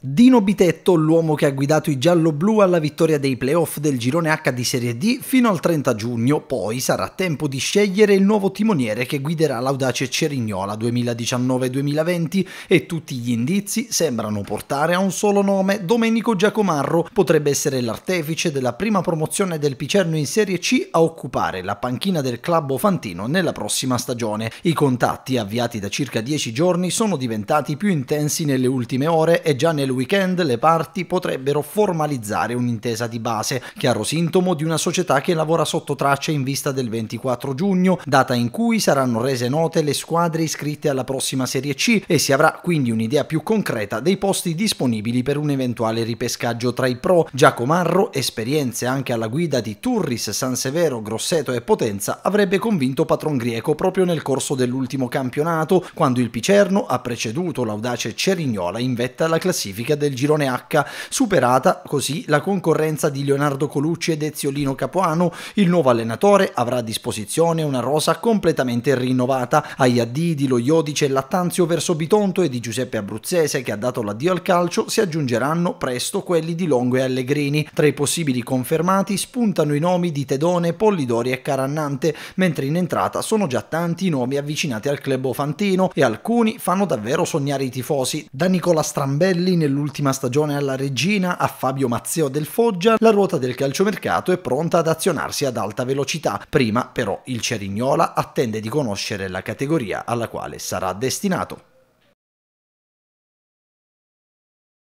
Dino Bitetto, l'uomo che ha guidato i gialloblu alla vittoria dei playoff del girone H di Serie D fino al 30 giugno, poi sarà tempo di scegliere il nuovo timoniere che guiderà l'audace Cerignola 2019-2020 e tutti gli indizi sembrano portare a un solo nome, Domenico Giacomarro, potrebbe essere l'artefice della prima promozione del Picerno in Serie C a occupare la panchina del club Fantino nella prossima stagione. I contatti avviati da circa 10 giorni sono diventati più intensi nelle ultime ore e già nel nel weekend le parti potrebbero formalizzare un'intesa di base, chiaro sintomo di una società che lavora sotto traccia in vista del 24 giugno, data in cui saranno rese note le squadre iscritte alla prossima Serie C e si avrà quindi un'idea più concreta dei posti disponibili per un eventuale ripescaggio tra i pro. Giacomarro, esperienze anche alla guida di Turris, San Severo, Grosseto e Potenza, avrebbe convinto Patron Greco proprio nel corso dell'ultimo campionato, quando il Picerno ha preceduto l'audace Cerignola in vetta alla classifica classifica del girone H, superata così la concorrenza di Leonardo Colucci ed Eziolino Capuano, il nuovo allenatore avrà a disposizione una rosa completamente rinnovata. Aiaddi di e Lattanzio verso Bitonto e di Giuseppe Abruzzese che ha dato l'addio al calcio si aggiungeranno presto quelli di Longo e Allegrini. Tra i possibili confermati spuntano i nomi di Tedone, Pollidori e Carannante, mentre in entrata sono già tanti i nomi avvicinati al club Fantino e alcuni fanno davvero sognare i tifosi. Da Nicola Strambelli nel l'ultima stagione alla regina a Fabio Mazzeo del Foggia, la ruota del calciomercato è pronta ad azionarsi ad alta velocità. Prima però il Cerignola attende di conoscere la categoria alla quale sarà destinato.